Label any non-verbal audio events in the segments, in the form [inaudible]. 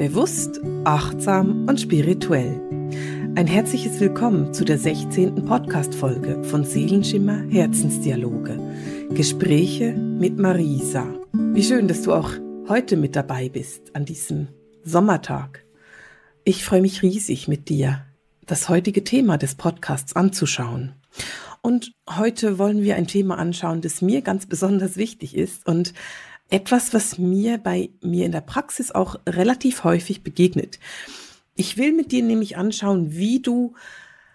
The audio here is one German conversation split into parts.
Bewusst, achtsam und spirituell. Ein herzliches Willkommen zu der 16. Podcast-Folge von Seelenschimmer Herzensdialoge. Gespräche mit Marisa. Wie schön, dass du auch heute mit dabei bist an diesem Sommertag. Ich freue mich riesig mit dir, das heutige Thema des Podcasts anzuschauen. Und heute wollen wir ein Thema anschauen, das mir ganz besonders wichtig ist und etwas, was mir bei mir in der Praxis auch relativ häufig begegnet. Ich will mit dir nämlich anschauen, wie du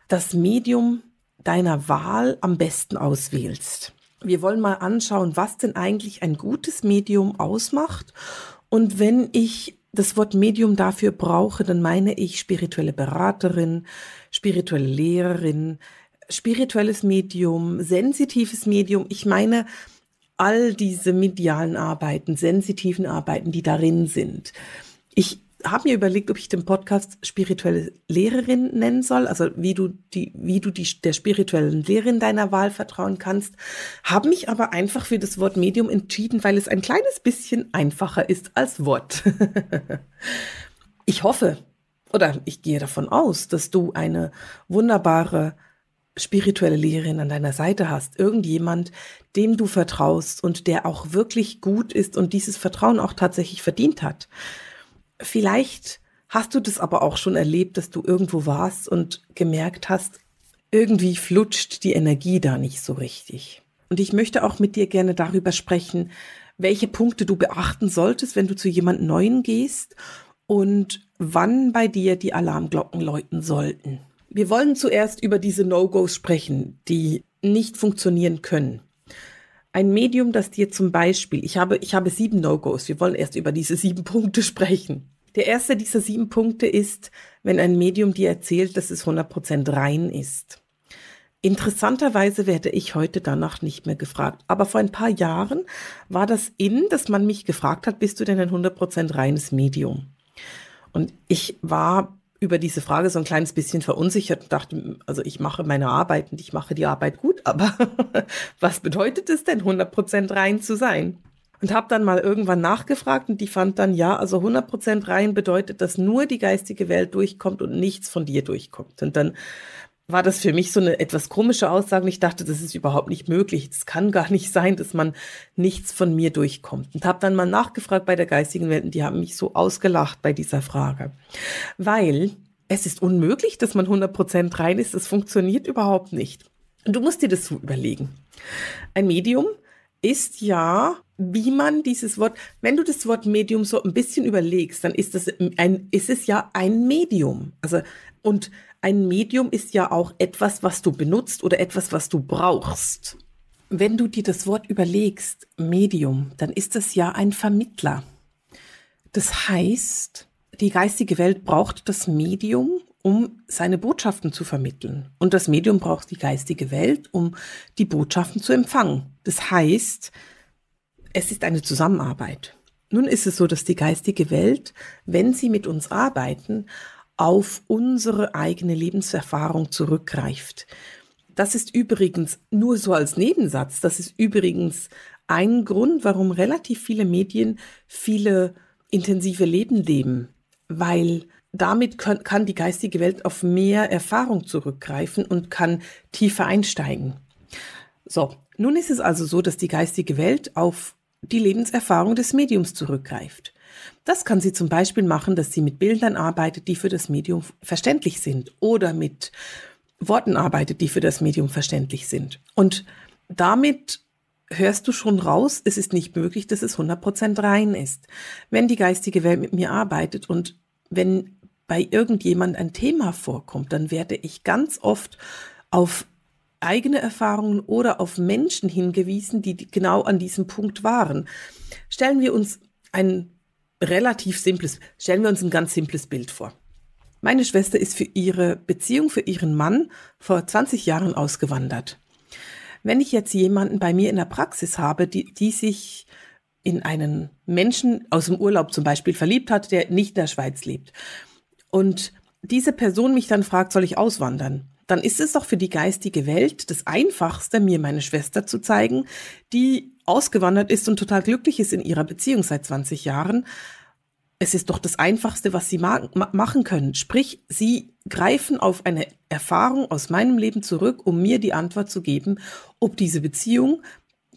das Medium deiner Wahl am besten auswählst. Wir wollen mal anschauen, was denn eigentlich ein gutes Medium ausmacht. Und wenn ich das Wort Medium dafür brauche, dann meine ich spirituelle Beraterin, spirituelle Lehrerin, spirituelles Medium, sensitives Medium. Ich meine, all diese medialen Arbeiten, sensitiven Arbeiten, die darin sind. Ich habe mir überlegt, ob ich den Podcast spirituelle Lehrerin nennen soll, also wie du die, wie du die, der spirituellen Lehrerin deiner Wahl vertrauen kannst, habe mich aber einfach für das Wort Medium entschieden, weil es ein kleines bisschen einfacher ist als Wort. [laughs] ich hoffe oder ich gehe davon aus, dass du eine wunderbare spirituelle Lehrerin an deiner Seite hast, irgendjemand, dem du vertraust und der auch wirklich gut ist und dieses Vertrauen auch tatsächlich verdient hat. Vielleicht hast du das aber auch schon erlebt, dass du irgendwo warst und gemerkt hast, irgendwie flutscht die Energie da nicht so richtig. Und ich möchte auch mit dir gerne darüber sprechen, welche Punkte du beachten solltest, wenn du zu jemand Neuen gehst und wann bei dir die Alarmglocken läuten sollten. Wir wollen zuerst über diese No-Gos sprechen, die nicht funktionieren können. Ein Medium, das dir zum Beispiel, ich habe, ich habe sieben No-Gos, wir wollen erst über diese sieben Punkte sprechen. Der erste dieser sieben Punkte ist, wenn ein Medium dir erzählt, dass es 100% rein ist. Interessanterweise werde ich heute danach nicht mehr gefragt. Aber vor ein paar Jahren war das in, dass man mich gefragt hat, bist du denn ein 100% reines Medium? Und ich war über diese Frage so ein kleines bisschen verunsichert und dachte, also ich mache meine Arbeit und ich mache die Arbeit gut, aber [laughs] was bedeutet es denn, 100% rein zu sein? Und habe dann mal irgendwann nachgefragt und die fand dann, ja, also 100% rein bedeutet, dass nur die geistige Welt durchkommt und nichts von dir durchkommt. Und dann war das für mich so eine etwas komische Aussage. ich dachte, das ist überhaupt nicht möglich. Es kann gar nicht sein, dass man nichts von mir durchkommt. Und habe dann mal nachgefragt bei der geistigen Welt und die haben mich so ausgelacht bei dieser Frage. Weil es ist unmöglich, dass man 100% rein ist. Das funktioniert überhaupt nicht. Und du musst dir das so überlegen. Ein Medium ist ja, wie man dieses Wort, wenn du das Wort Medium so ein bisschen überlegst, dann ist, das ein, ist es ja ein Medium. Also, und ein Medium ist ja auch etwas, was du benutzt oder etwas, was du brauchst. Wenn du dir das Wort überlegst, Medium, dann ist es ja ein Vermittler. Das heißt, die geistige Welt braucht das Medium, um seine Botschaften zu vermitteln. Und das Medium braucht die geistige Welt, um die Botschaften zu empfangen. Das heißt, es ist eine Zusammenarbeit. Nun ist es so, dass die geistige Welt, wenn sie mit uns arbeiten, auf unsere eigene Lebenserfahrung zurückgreift. Das ist übrigens nur so als Nebensatz, das ist übrigens ein Grund, warum relativ viele Medien viele intensive Leben leben, weil damit können, kann die geistige Welt auf mehr Erfahrung zurückgreifen und kann tiefer einsteigen. So, nun ist es also so, dass die geistige Welt auf die Lebenserfahrung des Mediums zurückgreift. Das kann sie zum Beispiel machen, dass sie mit Bildern arbeitet, die für das Medium verständlich sind oder mit Worten arbeitet, die für das Medium verständlich sind. Und damit hörst du schon raus, es ist nicht möglich, dass es 100% rein ist. Wenn die geistige Welt mit mir arbeitet und wenn bei irgendjemand ein Thema vorkommt, dann werde ich ganz oft auf eigene Erfahrungen oder auf Menschen hingewiesen, die genau an diesem Punkt waren. Stellen wir uns ein relativ simples, stellen wir uns ein ganz simples Bild vor. Meine Schwester ist für ihre Beziehung, für ihren Mann vor 20 Jahren ausgewandert. Wenn ich jetzt jemanden bei mir in der Praxis habe, die, die sich in einen Menschen aus dem Urlaub zum Beispiel verliebt hat, der nicht in der Schweiz lebt, und diese Person mich dann fragt, soll ich auswandern? Dann ist es doch für die geistige Welt das Einfachste, mir meine Schwester zu zeigen, die ausgewandert ist und total glücklich ist in ihrer Beziehung seit 20 Jahren. Es ist doch das Einfachste, was sie ma machen können. Sprich, sie greifen auf eine Erfahrung aus meinem Leben zurück, um mir die Antwort zu geben, ob diese Beziehung,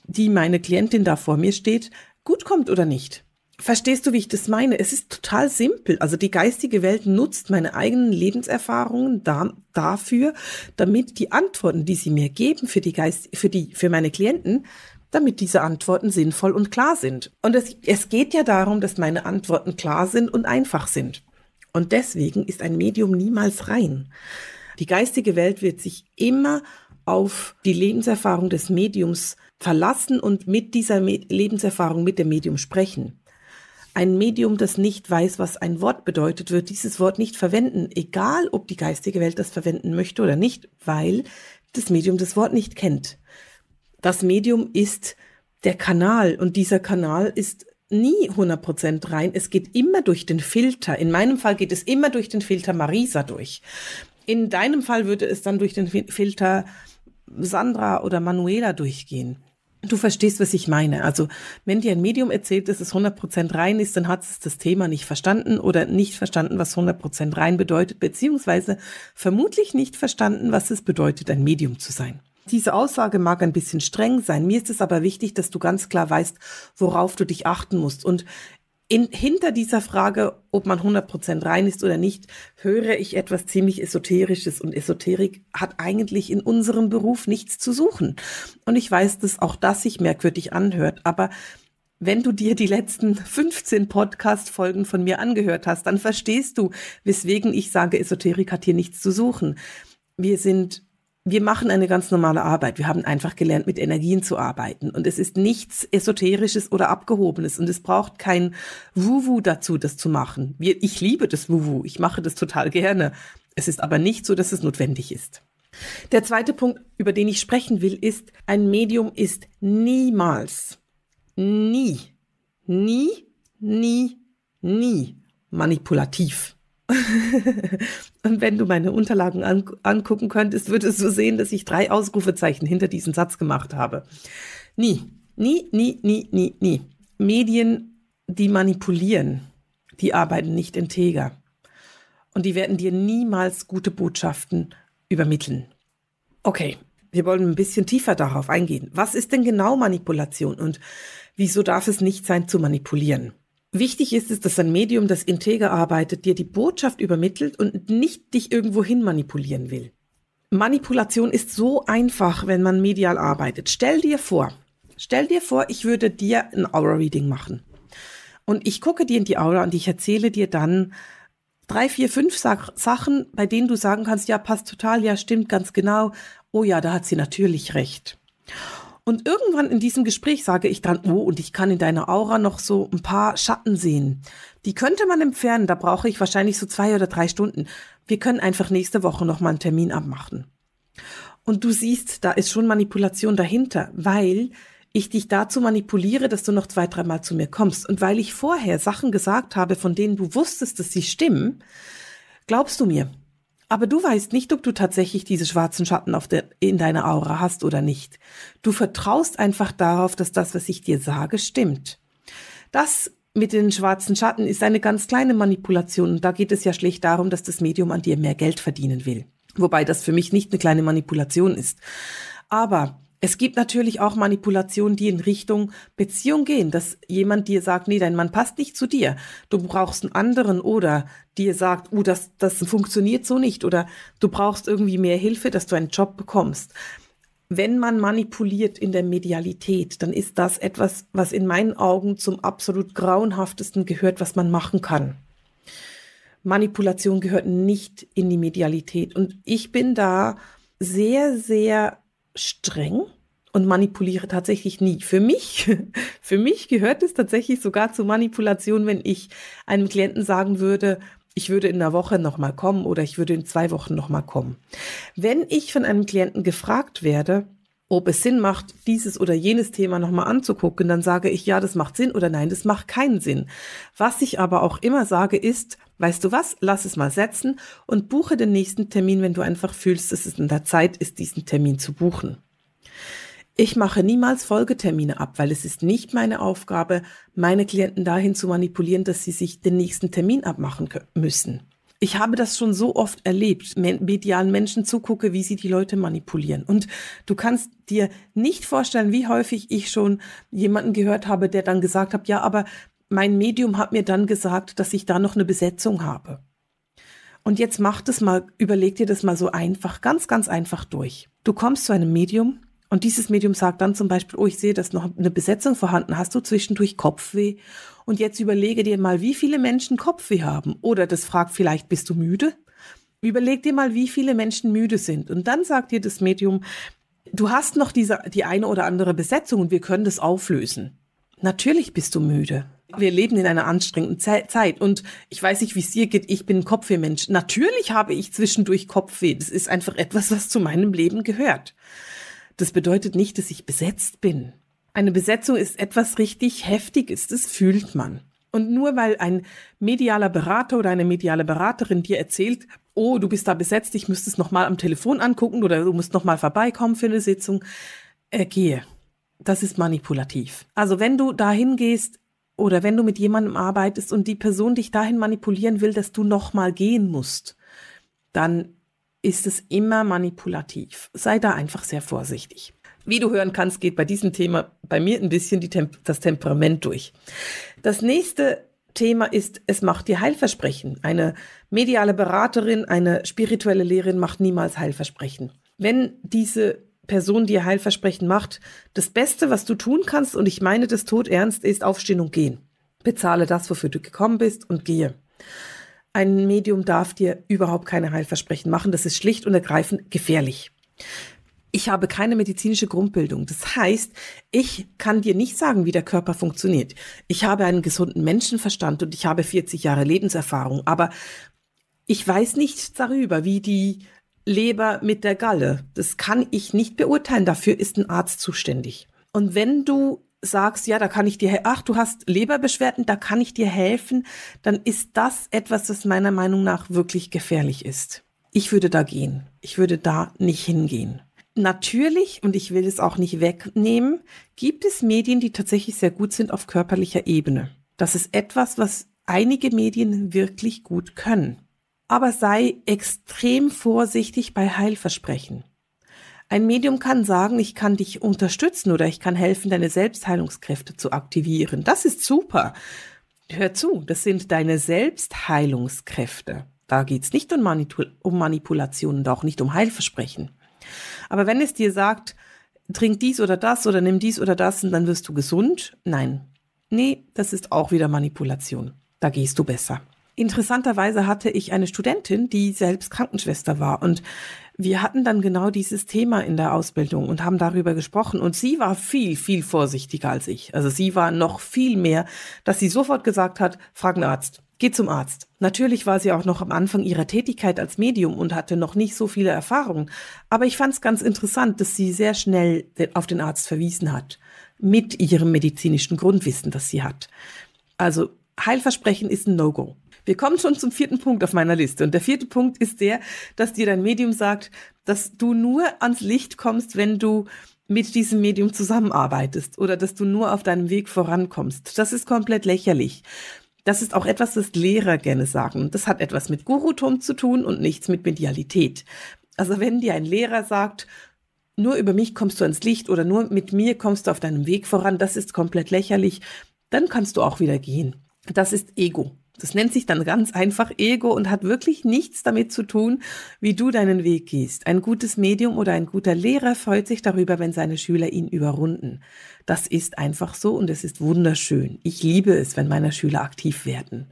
die meine Klientin da vor mir steht, gut kommt oder nicht. Verstehst du, wie ich das meine? Es ist total simpel. Also die geistige Welt nutzt meine eigenen Lebenserfahrungen da, dafür, damit die Antworten, die sie mir geben für die Geist, für die, für meine Klienten, damit diese Antworten sinnvoll und klar sind. Und es, es geht ja darum, dass meine Antworten klar sind und einfach sind. Und deswegen ist ein Medium niemals rein. Die geistige Welt wird sich immer auf die Lebenserfahrung des Mediums verlassen und mit dieser Med Lebenserfahrung mit dem Medium sprechen. Ein Medium, das nicht weiß, was ein Wort bedeutet, wird dieses Wort nicht verwenden, egal ob die geistige Welt das verwenden möchte oder nicht, weil das Medium das Wort nicht kennt das Medium ist der Kanal und dieser Kanal ist nie 100% rein. Es geht immer durch den Filter. In meinem Fall geht es immer durch den Filter Marisa durch. In deinem Fall würde es dann durch den Filter Sandra oder Manuela durchgehen. Du verstehst, was ich meine. Also, wenn dir ein Medium erzählt, dass es 100% rein ist, dann hat es das Thema nicht verstanden oder nicht verstanden, was 100% rein bedeutet, beziehungsweise vermutlich nicht verstanden, was es bedeutet, ein Medium zu sein. Diese Aussage mag ein bisschen streng sein. Mir ist es aber wichtig, dass du ganz klar weißt, worauf du dich achten musst. Und in, hinter dieser Frage, ob man 100% rein ist oder nicht, höre ich etwas ziemlich Esoterisches. Und Esoterik hat eigentlich in unserem Beruf nichts zu suchen. Und ich weiß, dass auch das sich merkwürdig anhört. Aber wenn du dir die letzten 15 Podcast-Folgen von mir angehört hast, dann verstehst du, weswegen ich sage, Esoterik hat hier nichts zu suchen. Wir sind wir machen eine ganz normale Arbeit. Wir haben einfach gelernt, mit Energien zu arbeiten. Und es ist nichts Esoterisches oder Abgehobenes. Und es braucht kein Wuwu dazu, das zu machen. Wir, ich liebe das Wuwu. Ich mache das total gerne. Es ist aber nicht so, dass es notwendig ist. Der zweite Punkt, über den ich sprechen will, ist, ein Medium ist niemals, nie, nie, nie, nie manipulativ. [laughs] und wenn du meine Unterlagen an angucken könntest, würdest du sehen, dass ich drei Ausrufezeichen hinter diesen Satz gemacht habe. Nie, nie, nie, nie, nie, nie. Medien, die manipulieren, die arbeiten nicht integer. Und die werden dir niemals gute Botschaften übermitteln. Okay, wir wollen ein bisschen tiefer darauf eingehen. Was ist denn genau Manipulation und wieso darf es nicht sein zu manipulieren? Wichtig ist es, dass ein Medium, das integer arbeitet, dir die Botschaft übermittelt und nicht dich irgendwohin manipulieren will. Manipulation ist so einfach, wenn man medial arbeitet. Stell dir vor, stell dir vor, ich würde dir ein Aura-Reading machen. Und ich gucke dir in die Aura und ich erzähle dir dann drei, vier, fünf Sachen, bei denen du sagen kannst, ja, passt total, ja, stimmt ganz genau. Oh ja, da hat sie natürlich recht. Und irgendwann in diesem Gespräch sage ich dann, oh, und ich kann in deiner Aura noch so ein paar Schatten sehen. Die könnte man entfernen, da brauche ich wahrscheinlich so zwei oder drei Stunden. Wir können einfach nächste Woche nochmal einen Termin abmachen. Und du siehst, da ist schon Manipulation dahinter, weil ich dich dazu manipuliere, dass du noch zwei, dreimal zu mir kommst. Und weil ich vorher Sachen gesagt habe, von denen du wusstest, dass sie stimmen, glaubst du mir. Aber du weißt nicht, ob du tatsächlich diese schwarzen Schatten de, in deiner Aura hast oder nicht. Du vertraust einfach darauf, dass das, was ich dir sage, stimmt. Das mit den schwarzen Schatten ist eine ganz kleine Manipulation und da geht es ja schlicht darum, dass das Medium an dir mehr Geld verdienen will. Wobei das für mich nicht eine kleine Manipulation ist. Aber es gibt natürlich auch Manipulationen, die in Richtung Beziehung gehen, dass jemand dir sagt, nee, dein Mann passt nicht zu dir, du brauchst einen anderen oder dir sagt, oh, uh, das, das funktioniert so nicht oder du brauchst irgendwie mehr Hilfe, dass du einen Job bekommst. Wenn man manipuliert in der Medialität, dann ist das etwas, was in meinen Augen zum absolut grauenhaftesten gehört, was man machen kann. Manipulation gehört nicht in die Medialität. Und ich bin da sehr, sehr streng und manipuliere tatsächlich nie. Für mich, [laughs] für mich gehört es tatsächlich sogar zur Manipulation, wenn ich einem Klienten sagen würde, ich würde in einer Woche nochmal kommen oder ich würde in zwei Wochen nochmal kommen. Wenn ich von einem Klienten gefragt werde, ob es Sinn macht, dieses oder jenes Thema nochmal anzugucken, dann sage ich, ja, das macht Sinn oder nein, das macht keinen Sinn. Was ich aber auch immer sage ist, weißt du was, lass es mal setzen und buche den nächsten Termin, wenn du einfach fühlst, dass es in der Zeit ist, diesen Termin zu buchen. Ich mache niemals Folgetermine ab, weil es ist nicht meine Aufgabe, meine Klienten dahin zu manipulieren, dass sie sich den nächsten Termin abmachen müssen ich habe das schon so oft erlebt, medialen Menschen zugucke, wie sie die Leute manipulieren. Und du kannst dir nicht vorstellen, wie häufig ich schon jemanden gehört habe, der dann gesagt hat, ja, aber mein Medium hat mir dann gesagt, dass ich da noch eine Besetzung habe. Und jetzt mach das mal, überleg dir das mal so einfach, ganz, ganz einfach durch. Du kommst zu einem Medium, und dieses Medium sagt dann zum Beispiel, oh, ich sehe, dass noch eine Besetzung vorhanden. Hast du zwischendurch Kopfweh? Und jetzt überlege dir mal, wie viele Menschen Kopfweh haben. Oder das fragt vielleicht, bist du müde? Überleg dir mal, wie viele Menschen müde sind. Und dann sagt dir das Medium, du hast noch diese, die eine oder andere Besetzung und wir können das auflösen. Natürlich bist du müde. Wir leben in einer anstrengenden Ze Zeit und ich weiß nicht, wie es dir geht. Ich bin ein Kopfwehmensch. Natürlich habe ich zwischendurch Kopfweh. Das ist einfach etwas, was zu meinem Leben gehört. Das bedeutet nicht, dass ich besetzt bin. Eine Besetzung ist etwas richtig Heftiges, das fühlt man. Und nur weil ein medialer Berater oder eine mediale Beraterin dir erzählt, oh, du bist da besetzt, ich müsste es nochmal am Telefon angucken oder du musst nochmal vorbeikommen für eine Sitzung, äh, gehe. Das ist manipulativ. Also wenn du dahin gehst oder wenn du mit jemandem arbeitest und die Person dich dahin manipulieren will, dass du nochmal gehen musst, dann ist es immer manipulativ. Sei da einfach sehr vorsichtig. Wie du hören kannst, geht bei diesem Thema bei mir ein bisschen Temp das Temperament durch. Das nächste Thema ist, es macht dir Heilversprechen. Eine mediale Beraterin, eine spirituelle Lehrerin macht niemals Heilversprechen. Wenn diese Person dir Heilversprechen macht, das Beste, was du tun kannst, und ich meine das todernst, ist aufstehen und gehen. Bezahle das, wofür du gekommen bist und gehe. Ein Medium darf dir überhaupt keine Heilversprechen machen. Das ist schlicht und ergreifend gefährlich. Ich habe keine medizinische Grundbildung. Das heißt, ich kann dir nicht sagen, wie der Körper funktioniert. Ich habe einen gesunden Menschenverstand und ich habe 40 Jahre Lebenserfahrung, aber ich weiß nicht darüber, wie die Leber mit der Galle. Das kann ich nicht beurteilen. Dafür ist ein Arzt zuständig. Und wenn du sagst, ja, da kann ich dir, ach, du hast Leberbeschwerden, da kann ich dir helfen, dann ist das etwas, das meiner Meinung nach wirklich gefährlich ist. Ich würde da gehen. Ich würde da nicht hingehen. Natürlich, und ich will es auch nicht wegnehmen, gibt es Medien, die tatsächlich sehr gut sind auf körperlicher Ebene. Das ist etwas, was einige Medien wirklich gut können. Aber sei extrem vorsichtig bei Heilversprechen. Ein Medium kann sagen, ich kann dich unterstützen oder ich kann helfen, deine Selbstheilungskräfte zu aktivieren. Das ist super. Hör zu, das sind deine Selbstheilungskräfte. Da geht's nicht um, Manipul um Manipulationen, auch nicht um Heilversprechen. Aber wenn es dir sagt, trink dies oder das oder nimm dies oder das und dann wirst du gesund, nein. Nee, das ist auch wieder Manipulation. Da gehst du besser. Interessanterweise hatte ich eine Studentin, die selbst Krankenschwester war und wir hatten dann genau dieses Thema in der Ausbildung und haben darüber gesprochen. Und sie war viel, viel vorsichtiger als ich. Also sie war noch viel mehr, dass sie sofort gesagt hat, frag einen Arzt. Geh zum Arzt. Natürlich war sie auch noch am Anfang ihrer Tätigkeit als Medium und hatte noch nicht so viele Erfahrungen. Aber ich fand es ganz interessant, dass sie sehr schnell auf den Arzt verwiesen hat. Mit ihrem medizinischen Grundwissen, das sie hat. Also Heilversprechen ist ein No-Go. Wir kommen schon zum vierten Punkt auf meiner Liste. Und der vierte Punkt ist der, dass dir dein Medium sagt, dass du nur ans Licht kommst, wenn du mit diesem Medium zusammenarbeitest oder dass du nur auf deinem Weg vorankommst. Das ist komplett lächerlich. Das ist auch etwas, das Lehrer gerne sagen. Das hat etwas mit Gurutum zu tun und nichts mit Medialität. Also wenn dir ein Lehrer sagt, nur über mich kommst du ans Licht oder nur mit mir kommst du auf deinem Weg voran, das ist komplett lächerlich, dann kannst du auch wieder gehen. Das ist Ego. Das nennt sich dann ganz einfach Ego und hat wirklich nichts damit zu tun, wie du deinen Weg gehst. Ein gutes Medium oder ein guter Lehrer freut sich darüber, wenn seine Schüler ihn überrunden. Das ist einfach so und es ist wunderschön. Ich liebe es, wenn meine Schüler aktiv werden.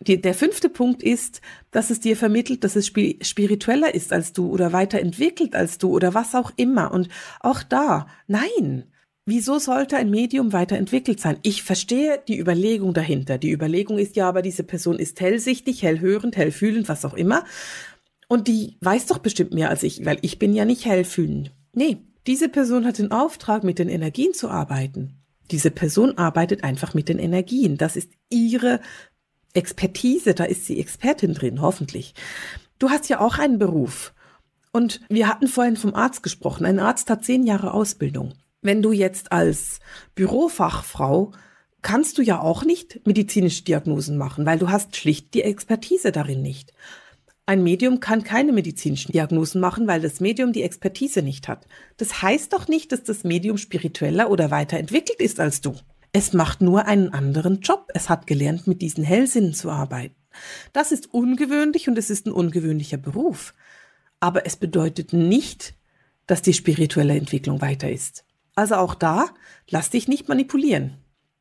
Die, der fünfte Punkt ist, dass es dir vermittelt, dass es spiritueller ist als du oder weiterentwickelt als du oder was auch immer. Und auch da, nein, Wieso sollte ein Medium weiterentwickelt sein? Ich verstehe die Überlegung dahinter. Die Überlegung ist ja, aber diese Person ist hellsichtig, hellhörend, hellfühlend, was auch immer. Und die weiß doch bestimmt mehr als ich, weil ich bin ja nicht hellfühlend. Nee, diese Person hat den Auftrag, mit den Energien zu arbeiten. Diese Person arbeitet einfach mit den Energien. Das ist ihre Expertise, da ist sie Expertin drin, hoffentlich. Du hast ja auch einen Beruf. Und wir hatten vorhin vom Arzt gesprochen. Ein Arzt hat zehn Jahre Ausbildung wenn du jetzt als Bürofachfrau kannst du ja auch nicht medizinische Diagnosen machen, weil du hast schlicht die Expertise darin nicht. Ein Medium kann keine medizinischen Diagnosen machen, weil das Medium die Expertise nicht hat. Das heißt doch nicht, dass das Medium spiritueller oder weiterentwickelt ist als du. Es macht nur einen anderen Job. Es hat gelernt, mit diesen Hellsinnen zu arbeiten. Das ist ungewöhnlich und es ist ein ungewöhnlicher Beruf. Aber es bedeutet nicht, dass die spirituelle Entwicklung weiter ist. Also auch da, lass dich nicht manipulieren.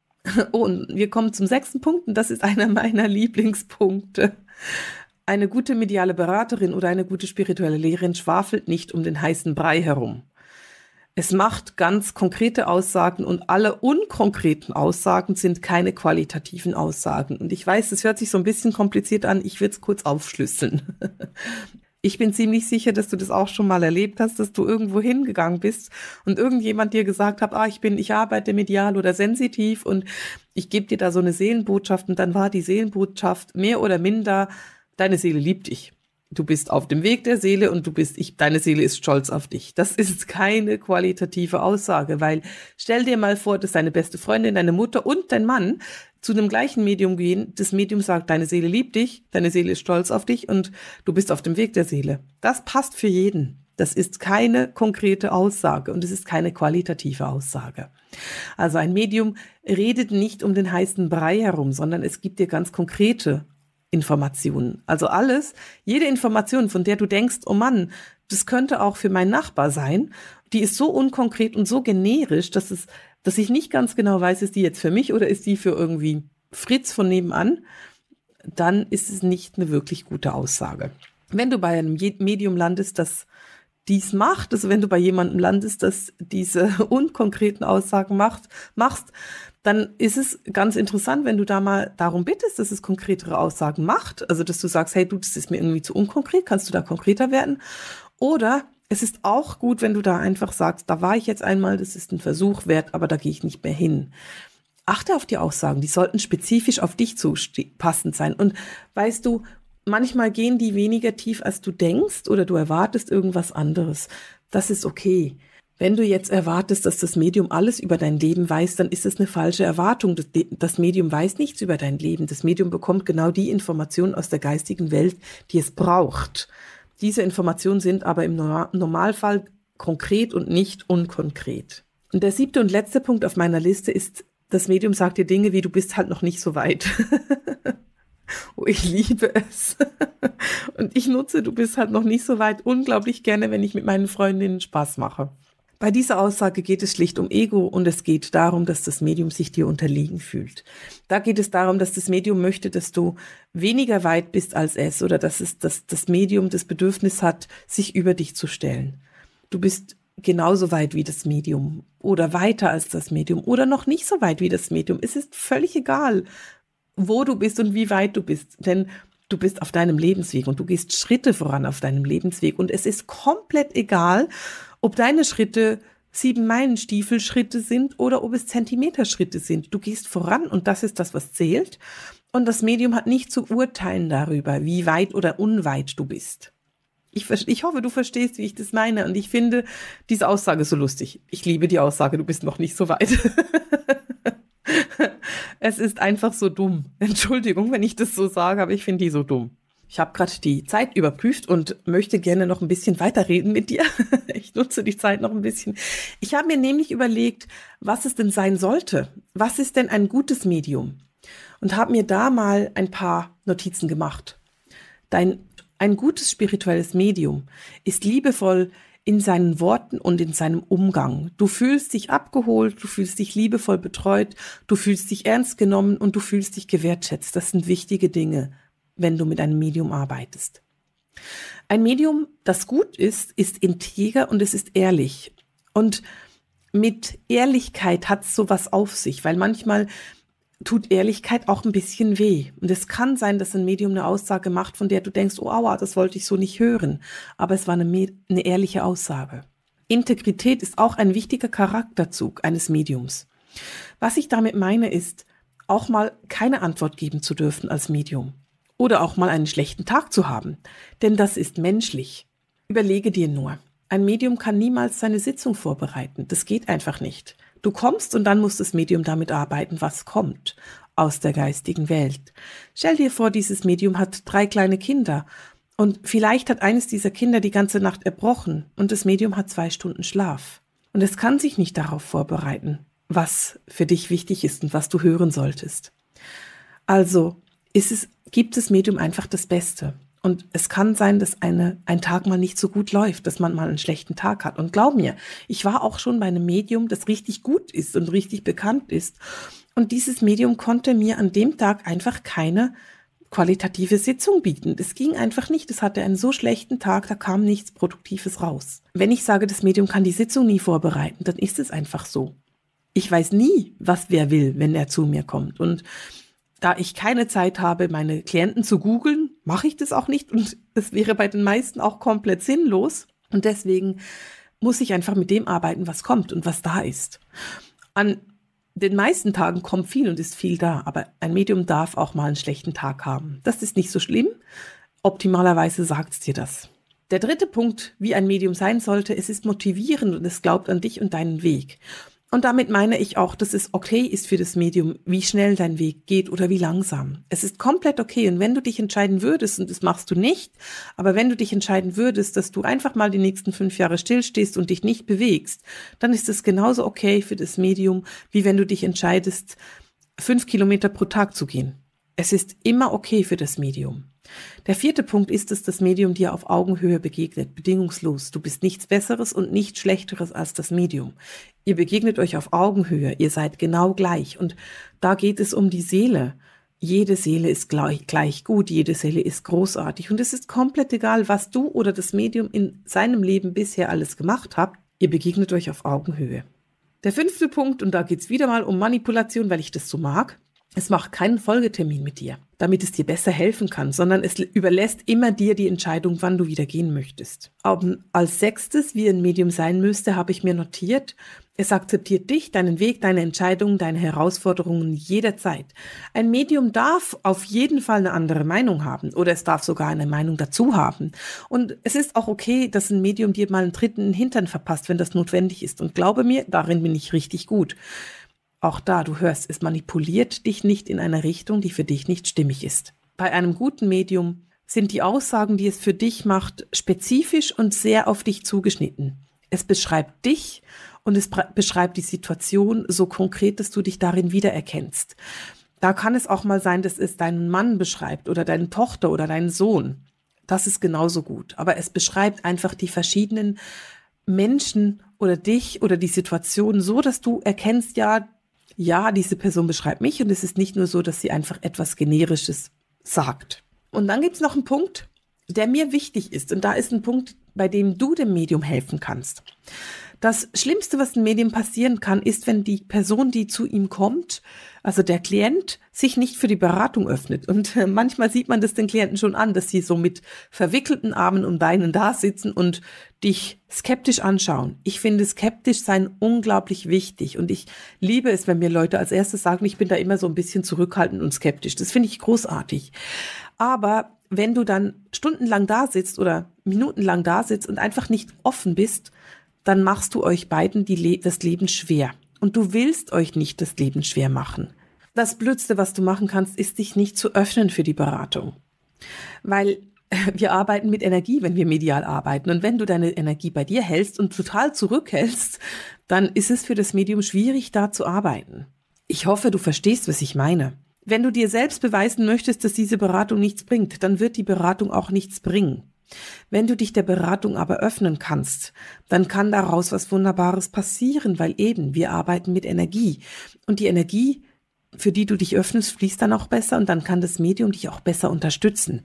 [laughs] Und wir kommen zum sechsten Punkt und das ist einer meiner Lieblingspunkte. Eine gute mediale Beraterin oder eine gute spirituelle Lehrerin schwafelt nicht um den heißen Brei herum. Es macht ganz konkrete Aussagen und alle unkonkreten Aussagen sind keine qualitativen Aussagen. Und ich weiß, es hört sich so ein bisschen kompliziert an, ich würde es kurz aufschlüsseln. [laughs] Ich bin ziemlich sicher, dass du das auch schon mal erlebt hast, dass du irgendwo hingegangen bist und irgendjemand dir gesagt hat, ah, ich bin, ich arbeite medial oder sensitiv und ich gebe dir da so eine Seelenbotschaft und dann war die Seelenbotschaft mehr oder minder, deine Seele liebt dich. Du bist auf dem Weg der Seele und du bist, ich, deine Seele ist stolz auf dich. Das ist keine qualitative Aussage, weil stell dir mal vor, dass deine beste Freundin, deine Mutter und dein Mann zu dem gleichen Medium gehen. Das Medium sagt, deine Seele liebt dich, deine Seele ist stolz auf dich und du bist auf dem Weg der Seele. Das passt für jeden. Das ist keine konkrete Aussage und es ist keine qualitative Aussage. Also ein Medium redet nicht um den heißen Brei herum, sondern es gibt dir ganz konkrete Informationen. Also alles, jede Information, von der du denkst, oh Mann, das könnte auch für meinen Nachbar sein, die ist so unkonkret und so generisch, dass es dass ich nicht ganz genau weiß, ist die jetzt für mich oder ist die für irgendwie Fritz von nebenan, dann ist es nicht eine wirklich gute Aussage. Wenn du bei einem Medium landest, das dies macht, also wenn du bei jemandem landest, das diese [laughs] unkonkreten Aussagen macht, machst, dann ist es ganz interessant, wenn du da mal darum bittest, dass es konkretere Aussagen macht, also dass du sagst, hey, du, das ist mir irgendwie zu unkonkret, kannst du da konkreter werden? Oder es ist auch gut, wenn du da einfach sagst, da war ich jetzt einmal, das ist ein Versuch wert, aber da gehe ich nicht mehr hin. Achte auf die Aussagen, die sollten spezifisch auf dich zu passend sein. Und weißt du, manchmal gehen die weniger tief, als du denkst oder du erwartest irgendwas anderes. Das ist okay. Wenn du jetzt erwartest, dass das Medium alles über dein Leben weiß, dann ist es eine falsche Erwartung. Das Medium weiß nichts über dein Leben. Das Medium bekommt genau die Informationen aus der geistigen Welt, die es braucht. Diese Informationen sind aber im Normalfall konkret und nicht unkonkret. Und der siebte und letzte Punkt auf meiner Liste ist, das Medium sagt dir Dinge wie, du bist halt noch nicht so weit. [laughs] oh, ich liebe es. und ich nutze, du bist halt noch nicht so weit, unglaublich gerne, wenn ich mit meinen Freundinnen Spaß mache. Bei dieser Aussage geht es schlicht um Ego und es geht darum, dass das Medium sich dir unterlegen fühlt. Da geht es darum, dass das Medium möchte, dass du weniger weit bist als es oder dass, es, dass das Medium das Bedürfnis hat, sich über dich zu stellen. Du bist genauso weit wie das Medium oder weiter als das Medium oder noch nicht so weit wie das Medium. Es ist völlig egal, wo du bist und wie weit du bist, denn du bist auf deinem Lebensweg und du gehst Schritte voran auf deinem Lebensweg und es ist komplett egal, ob deine Schritte sieben Meilenstiefelschritte sind oder ob es Zentimeterschritte sind. Du gehst voran und das ist das, was zählt. Und das Medium hat nicht zu urteilen darüber, wie weit oder unweit du bist. Ich, ich, hoffe, du verstehst, wie ich das meine. Und ich finde diese Aussage so lustig. Ich liebe die Aussage, du bist noch nicht so weit. [laughs] es ist einfach so dumm. Entschuldigung, wenn ich das so sage, aber ich finde die so dumm. Ich habe gerade die Zeit überprüft und möchte gerne noch ein bisschen weiterreden mit dir. [laughs] Ich nutze die Zeit noch ein bisschen. Ich habe mir nämlich überlegt, was es denn sein sollte. Was ist denn ein gutes Medium? Und habe mir da mal ein paar Notizen gemacht. Dein, ein gutes spirituelles Medium ist liebevoll in seinen Worten und in seinem Umgang. Du fühlst dich abgeholt, du fühlst dich liebevoll betreut, du fühlst dich ernst genommen und du fühlst dich gewertschätzt. Das sind wichtige Dinge wenn du mit einem Medium arbeitest. Ein Medium, das gut ist, ist integer und es ist ehrlich. Und mit Ehrlichkeit hat es sowas auf sich, weil manchmal tut Ehrlichkeit auch ein bisschen weh. Und es kann sein, dass ein Medium eine Aussage macht, von der du denkst, oh aua, das wollte ich so nicht hören. Aber es war eine, eine ehrliche Aussage. Integrität ist auch ein wichtiger Charakterzug eines Mediums. Was ich damit meine ist, auch mal keine Antwort geben zu dürfen als Medium oder auch mal einen schlechten Tag zu haben, denn das ist menschlich. Überlege dir nur, ein Medium kann niemals seine Sitzung vorbereiten, das geht einfach nicht. Du kommst und dann muss das Medium damit arbeiten, was kommt aus der geistigen Welt. Stell dir vor, dieses Medium hat drei kleine Kinder und vielleicht hat eines dieser Kinder die ganze Nacht erbrochen und das Medium hat zwei Stunden Schlaf. Und es kann sich nicht darauf vorbereiten, was für dich wichtig ist und was du hören solltest. Also ist es gibt das Medium einfach das Beste. Und es kann sein, dass eine, ein Tag mal nicht so gut läuft, dass man mal einen schlechten Tag hat. Und glaub mir, ich war auch schon bei einem Medium, das richtig gut ist und richtig bekannt ist. Und dieses Medium konnte mir an dem Tag einfach keine qualitative Sitzung bieten. Das ging einfach nicht. Es hatte einen so schlechten Tag, da kam nichts Produktives raus. Wenn ich sage, das Medium kann die Sitzung nie vorbereiten, dann ist es einfach so. Ich weiß nie, was wer will, wenn er zu mir kommt. Und da ich keine Zeit habe, meine Klienten zu googeln, mache ich das auch nicht und es [laughs] wäre bei den meisten auch komplett sinnlos. Und deswegen muss ich einfach mit dem arbeiten, was kommt und was da ist. An den meisten Tagen kommt viel und ist viel da, aber ein Medium darf auch mal einen schlechten Tag haben. Das ist nicht so schlimm. Optimalerweise sagt es dir das. Der dritte Punkt, wie ein Medium sein sollte, es ist motivierend und es glaubt an dich und deinen Weg. Und damit meine ich auch, dass es okay ist für das Medium, wie schnell dein Weg geht oder wie langsam. Es ist komplett okay. Und wenn du dich entscheiden würdest, und das machst du nicht, aber wenn du dich entscheiden würdest, dass du einfach mal die nächsten fünf Jahre stillstehst und dich nicht bewegst, dann ist es genauso okay für das Medium, wie wenn du dich entscheidest, fünf Kilometer pro Tag zu gehen. Es ist immer okay für das Medium. Der vierte Punkt ist, dass das Medium dir auf Augenhöhe begegnet, bedingungslos. Du bist nichts Besseres und nichts Schlechteres als das Medium. Ihr begegnet euch auf Augenhöhe, ihr seid genau gleich. Und da geht es um die Seele. Jede Seele ist gleich, gleich gut, jede Seele ist großartig. Und es ist komplett egal, was du oder das Medium in seinem Leben bisher alles gemacht habt. Ihr begegnet euch auf Augenhöhe. Der fünfte Punkt, und da geht es wieder mal um Manipulation, weil ich das so mag. Es macht keinen Folgetermin mit dir, damit es dir besser helfen kann, sondern es überlässt immer dir die Entscheidung, wann du wieder gehen möchtest. Aber als sechstes, wie ein Medium sein müsste, habe ich mir notiert, es akzeptiert dich, deinen Weg, deine Entscheidungen, deine Herausforderungen jederzeit. Ein Medium darf auf jeden Fall eine andere Meinung haben oder es darf sogar eine Meinung dazu haben. Und es ist auch okay, dass ein Medium dir mal einen dritten Hintern verpasst, wenn das notwendig ist. Und glaube mir, darin bin ich richtig gut. Auch da, du hörst, es manipuliert dich nicht in einer Richtung, die für dich nicht stimmig ist. Bei einem guten Medium sind die Aussagen, die es für dich macht, spezifisch und sehr auf dich zugeschnitten. Es beschreibt dich und es beschreibt die Situation so konkret, dass du dich darin wiedererkennst. Da kann es auch mal sein, dass es deinen Mann beschreibt oder deine Tochter oder deinen Sohn. Das ist genauso gut. Aber es beschreibt einfach die verschiedenen Menschen oder dich oder die Situation so, dass du erkennst, ja, ja, diese Person beschreibt mich und es ist nicht nur so, dass sie einfach etwas Generisches sagt. Und dann gibt es noch einen Punkt, der mir wichtig ist. Und da ist ein Punkt, bei dem du dem Medium helfen kannst. Das Schlimmste, was den Medien passieren kann, ist, wenn die Person, die zu ihm kommt, also der Klient, sich nicht für die Beratung öffnet. Und äh, manchmal sieht man das den Klienten schon an, dass sie so mit verwickelten Armen und Beinen da sitzen und dich skeptisch anschauen. Ich finde skeptisch sein unglaublich wichtig. Und ich liebe es, wenn mir Leute als erstes sagen, ich bin da immer so ein bisschen zurückhaltend und skeptisch. Das finde ich großartig. Aber wenn du dann stundenlang da sitzt oder minutenlang da sitzt und einfach nicht offen bist, dann machst du euch beiden Le das Leben schwer. Und du willst euch nicht das Leben schwer machen. Das Blödste, was du machen kannst, ist dich nicht zu öffnen für die Beratung. Weil [laughs] wir arbeiten mit Energie, wenn wir medial arbeiten. Und wenn du deine Energie bei dir hältst und total zurückhältst, dann ist es für das Medium schwierig, da zu arbeiten. Ich hoffe, du verstehst, was ich meine. Wenn du dir selbst beweisen möchtest, dass diese Beratung nichts bringt, dann wird die Beratung auch nichts bringen. Wenn du dich der Beratung aber öffnen kannst, dann kann daraus was Wunderbares passieren, weil eben wir arbeiten mit Energie und die Energie, für die du dich öffnest, fließt dann auch besser und dann kann das Medium dich auch besser unterstützen.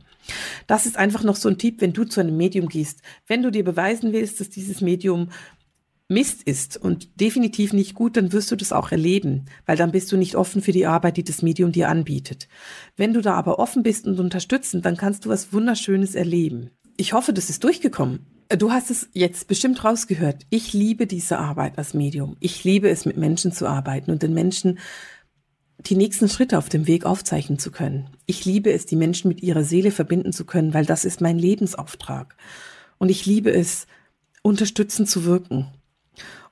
Das ist einfach noch so ein Tipp, wenn du zu einem Medium gehst. Wenn du dir beweisen willst, dass dieses Medium Mist ist und definitiv nicht gut, dann wirst du das auch erleben, weil dann bist du nicht offen für die Arbeit, die das Medium dir anbietet. Wenn du da aber offen bist und unterstützend, dann kannst du was Wunderschönes erleben ich hoffe, das ist durchgekommen. Äh, du hast es jetzt bestimmt rausgehört. Ich liebe diese Arbeit als Medium. Ich liebe es, mit Menschen zu arbeiten und den Menschen die nächsten Schritte auf dem Weg aufzeichnen zu können. Ich liebe es, die Menschen mit ihrer Seele verbinden zu können, weil das ist mein Lebensauftrag. Und ich liebe es, unterstützend zu wirken.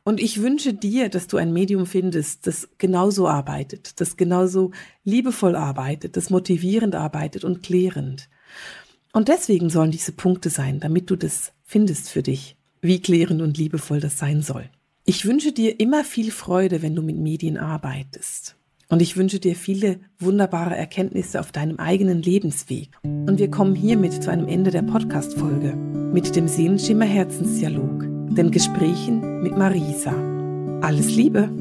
Und ich wünsche dir, dass du ein Medium findest, das genauso arbeitet, das genauso liebevoll arbeitet, das motivierend arbeitet und klärend. Und deswegen sollen diese Punkte sein, damit du das findest für dich, wie klärend und liebevoll das sein soll. Ich wünsche dir immer viel Freude, wenn du mit Medien arbeitest. Und ich wünsche dir viele wunderbare Erkenntnisse auf deinem eigenen Lebensweg. Und wir kommen hiermit zu einem Ende der Podcast-Folge mit dem Seelenschimmer Herzensdialog, den Gesprächen mit Marisa. Alles Liebe!